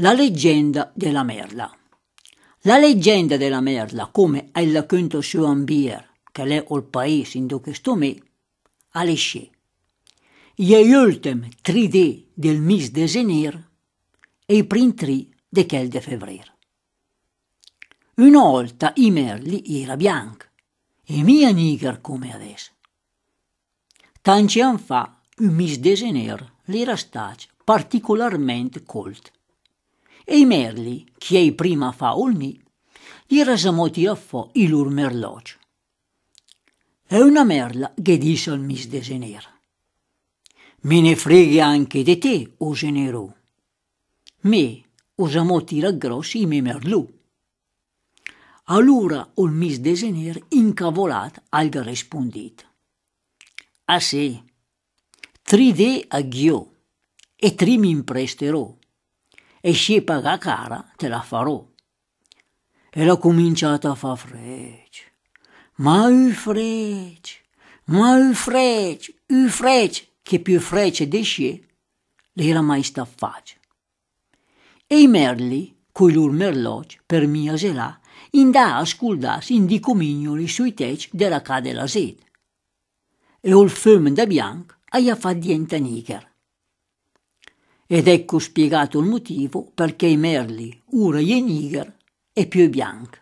La leggenda della merla. La leggenda della merla, come è la conto su Ambier, che è il paese in cui sto me, ha lesce. Gli ultimi 3D del mis de Senir e i primi 3 di quel de febbraio. Una volta i merli era bianchi e mia nigger come adesso. Tanci an fa, il mis de Senir l'era stato particolarmente colto e i merli, chiei prima faulni, gli rasamoti affò ilur merlocio. E una merla che disse al mis de Genera. Me ne freghi anche di te, o Genero. Me, osamò tira grossi i miei merlù. Allora il mis de Gener incavolat alga rispondit. Ah sì, tri de a ghio, e tri mi impresterò e paga cara te la farò. E l'ho cominciata a far frecce. Ma u frecce, ma u frecce, u frecce, che più freci di sci, l'era mai sta faccia. E i merli, coi lor merloci, per mia selà, indà a sculdarsi in di comignoli sui teci della cade la sete. E ol fumo da bianco aia fa dienta niger. Ed ecco spiegato il motivo perché i merli Ura e Niger e Pieu Bianc